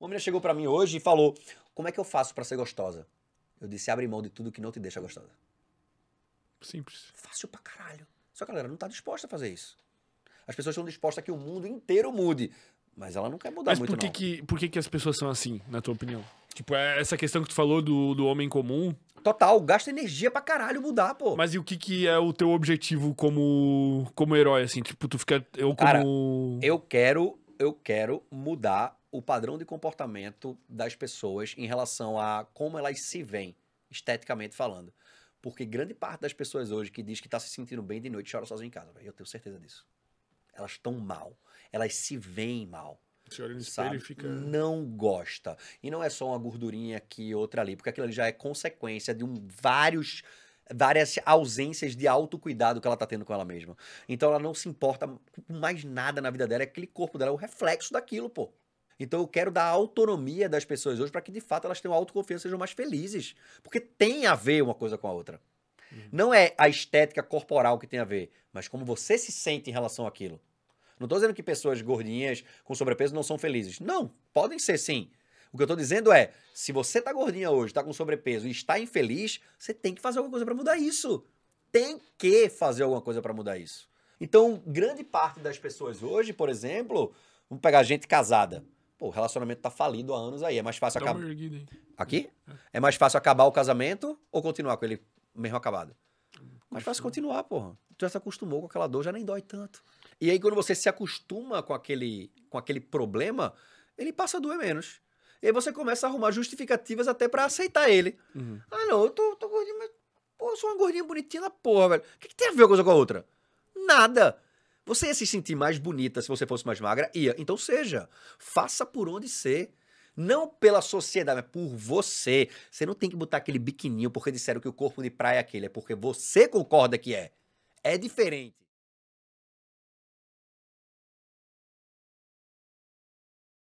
Uma menina chegou para mim hoje e falou: Como é que eu faço para ser gostosa? Eu disse: Abre mão de tudo que não te deixa gostosa. Simples. Fácil pra caralho. Só que a galera não tá disposta a fazer isso. As pessoas estão dispostas a que o mundo inteiro mude. Mas ela não quer mudar mas muito, por que não. Que, por que, que as pessoas são assim, na tua opinião? Tipo, é essa questão que tu falou do, do homem comum. Total, gasta energia pra caralho mudar, pô. Mas e o que, que é o teu objetivo como, como herói, assim? Tipo, tu fica. Eu como. Cara, eu quero. Eu quero mudar o padrão de comportamento das pessoas em relação a como elas se veem, esteticamente falando. Porque grande parte das pessoas hoje que diz que está se sentindo bem de noite chora sozinha em casa, eu tenho certeza disso. Elas estão mal. Elas se veem mal. Se olha no espelho e fica... Não gosta. E não é só uma gordurinha aqui outra ali, porque aquilo ali já é consequência de um vários várias ausências de autocuidado que ela tá tendo com ela mesma. Então ela não se importa com mais nada na vida dela, é aquele corpo dela é o reflexo daquilo, pô. Então eu quero dar autonomia das pessoas hoje para que de fato elas tenham autoconfiança e sejam mais felizes. Porque tem a ver uma coisa com a outra. Uhum. Não é a estética corporal que tem a ver, mas como você se sente em relação àquilo. Não estou dizendo que pessoas gordinhas com sobrepeso não são felizes. Não, podem ser sim. O que eu estou dizendo é, se você está gordinha hoje, está com sobrepeso e está infeliz, você tem que fazer alguma coisa para mudar isso. Tem que fazer alguma coisa para mudar isso. Então, grande parte das pessoas hoje, por exemplo, vamos pegar gente casada Pô, o relacionamento tá falido há anos aí. É mais fácil acabar. Aqui? É. é mais fácil acabar o casamento ou continuar com ele mesmo acabado? Mais fácil continuar, porra. Tu já se acostumou com aquela dor, já nem dói tanto. E aí, quando você se acostuma com aquele, com aquele problema, ele passa a doer menos. E aí você começa a arrumar justificativas até para aceitar ele. Uhum. Ah, não, eu tô, tô gordinho, mas. Pô, eu sou uma gordinha bonitinha porra, velho. O que, que tem a ver uma coisa com a outra? Nada. Você ia se sentir mais bonita se você fosse mais magra? Ia. Então seja. Faça por onde ser. Não pela sociedade, mas por você. Você não tem que botar aquele biquininho porque disseram que o corpo de praia é aquele. É porque você concorda que é. É diferente.